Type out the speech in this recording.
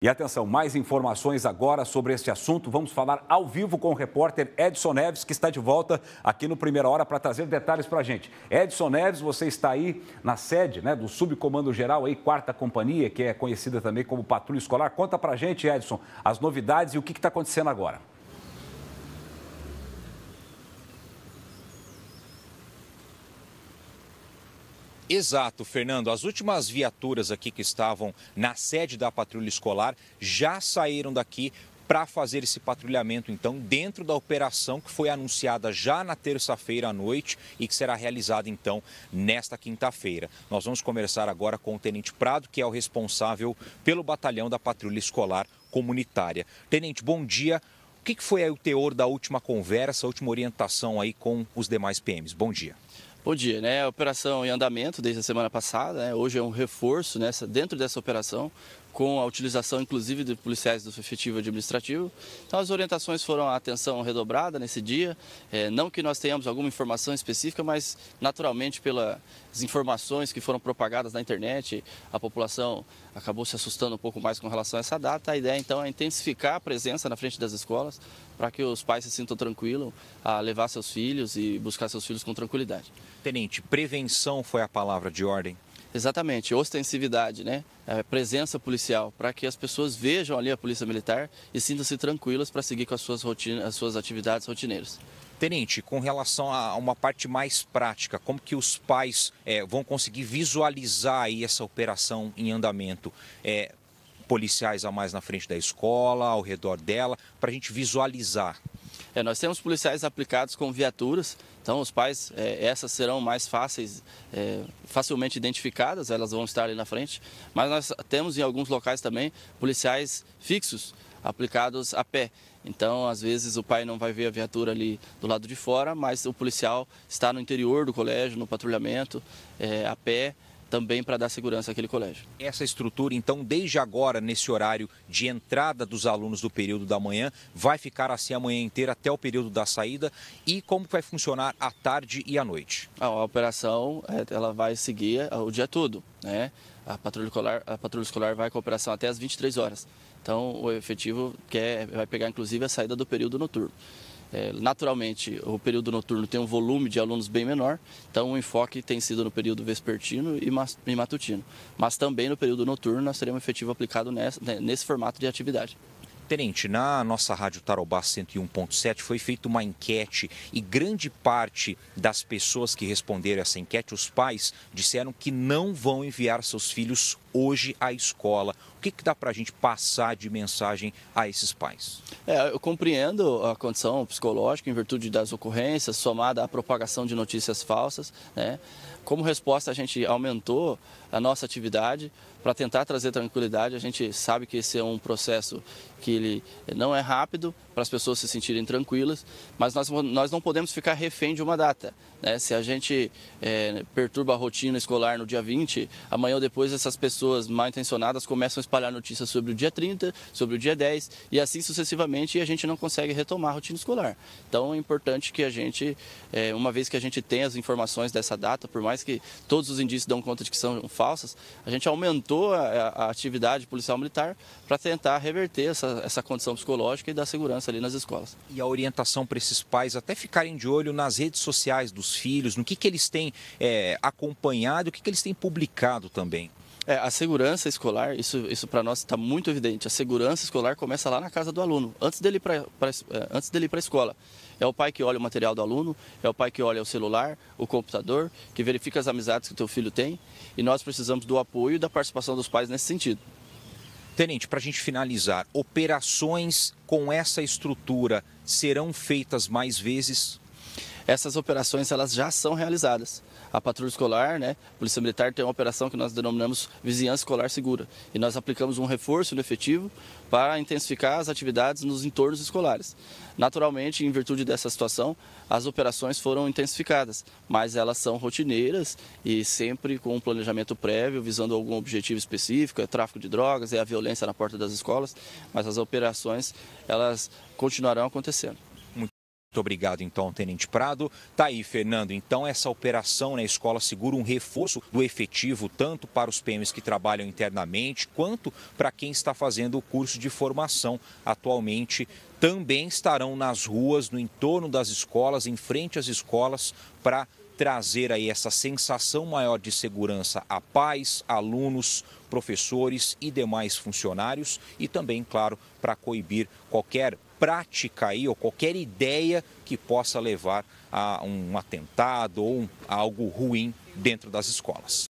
E atenção, mais informações agora sobre este assunto. Vamos falar ao vivo com o repórter Edson Neves, que está de volta aqui no Primeira Hora para trazer detalhes para a gente. Edson Neves, você está aí na sede né, do Subcomando Geral, aí, quarta companhia, que é conhecida também como Patrulha Escolar. Conta para a gente, Edson, as novidades e o que está acontecendo agora. Exato, Fernando. As últimas viaturas aqui que estavam na sede da patrulha escolar já saíram daqui para fazer esse patrulhamento, então, dentro da operação que foi anunciada já na terça-feira à noite e que será realizada, então, nesta quinta-feira. Nós vamos conversar agora com o Tenente Prado, que é o responsável pelo batalhão da Patrulha Escolar Comunitária. Tenente, bom dia. O que foi o teor da última conversa, a última orientação aí com os demais PMs? Bom dia. Bom dia, né? A operação em andamento desde a semana passada, né? hoje é um reforço nessa, dentro dessa operação com a utilização inclusive de policiais do efetivo administrativo. Então as orientações foram a atenção redobrada nesse dia, é, não que nós tenhamos alguma informação específica, mas naturalmente pelas informações que foram propagadas na internet, a população acabou se assustando um pouco mais com relação a essa data. A ideia então é intensificar a presença na frente das escolas para que os pais se sintam tranquilos a levar seus filhos e buscar seus filhos com tranquilidade. Tenente, prevenção foi a palavra de ordem? Exatamente, ostensividade, né? É, presença policial, para que as pessoas vejam ali a polícia militar e sintam-se tranquilas para seguir com as suas, rotina, as suas atividades rotineiras. Tenente, com relação a uma parte mais prática, como que os pais é, vão conseguir visualizar aí essa operação em andamento? É, policiais a mais na frente da escola, ao redor dela, para a gente visualizar. É, nós temos policiais aplicados com viaturas, então os pais, é, essas serão mais fáceis, é, facilmente identificadas, elas vão estar ali na frente. Mas nós temos em alguns locais também policiais fixos, aplicados a pé. Então, às vezes, o pai não vai ver a viatura ali do lado de fora, mas o policial está no interior do colégio, no patrulhamento, é, a pé, também para dar segurança àquele colégio. Essa estrutura, então, desde agora, nesse horário de entrada dos alunos do período da manhã, vai ficar assim a manhã inteira até o período da saída e como vai funcionar à tarde e à noite? A, a operação é, ela vai seguir é, o dia todo, né? A patrulha, escolar, a patrulha escolar vai com a operação até as 23 horas. Então, o efetivo quer, é, vai pegar, inclusive, a saída do período noturno. É, naturalmente, o período noturno tem um volume de alunos bem menor, então o enfoque tem sido no período vespertino e matutino. Mas também no período noturno nós teremos efetivo aplicado nessa, né, nesse formato de atividade. Tenente, na nossa rádio Tarobá 101.7 foi feita uma enquete e grande parte das pessoas que responderam essa enquete, os pais, disseram que não vão enviar seus filhos hoje a escola? O que, que dá para a gente passar de mensagem a esses pais? É, eu compreendo a condição psicológica em virtude das ocorrências, somada à propagação de notícias falsas. Né? Como resposta, a gente aumentou a nossa atividade para tentar trazer tranquilidade. A gente sabe que esse é um processo que ele não é rápido para as pessoas se sentirem tranquilas, mas nós, nós não podemos ficar refém de uma data. Né? Se a gente é, perturba a rotina escolar no dia 20, amanhã ou depois essas pessoas pessoas mal intencionadas começam a espalhar notícias sobre o dia 30, sobre o dia 10 e assim sucessivamente e a gente não consegue retomar a rotina escolar. Então é importante que a gente, é, uma vez que a gente tem as informações dessa data, por mais que todos os indícios dão conta de que são falsas, a gente aumentou a, a atividade policial militar para tentar reverter essa, essa condição psicológica e dar segurança ali nas escolas. E a orientação para esses pais até ficarem de olho nas redes sociais dos filhos, no que, que eles têm é, acompanhado, o que, que eles têm publicado também. É, a segurança escolar, isso, isso para nós está muito evidente. A segurança escolar começa lá na casa do aluno, antes dele para é, antes dele para a escola. É o pai que olha o material do aluno, é o pai que olha o celular, o computador, que verifica as amizades que o teu filho tem. E nós precisamos do apoio e da participação dos pais nesse sentido. Tenente, para a gente finalizar, operações com essa estrutura serão feitas mais vezes? Essas operações elas já são realizadas a patrulha escolar, né? A Polícia Militar tem uma operação que nós denominamos Vizinhança Escolar Segura. E nós aplicamos um reforço no efetivo para intensificar as atividades nos entornos escolares. Naturalmente, em virtude dessa situação, as operações foram intensificadas, mas elas são rotineiras e sempre com um planejamento prévio, visando algum objetivo específico, é tráfico de drogas, é a violência na porta das escolas, mas as operações elas continuarão acontecendo. Muito obrigado, então, Tenente Prado. Tá aí, Fernando. Então, essa operação na escola segura um reforço do efetivo, tanto para os PMs que trabalham internamente, quanto para quem está fazendo o curso de formação atualmente também estarão nas ruas, no entorno das escolas, em frente às escolas, para trazer aí essa sensação maior de segurança a pais, alunos, professores e demais funcionários e também, claro, para coibir qualquer prática aí, ou qualquer ideia que possa levar a um atentado ou um, a algo ruim dentro das escolas.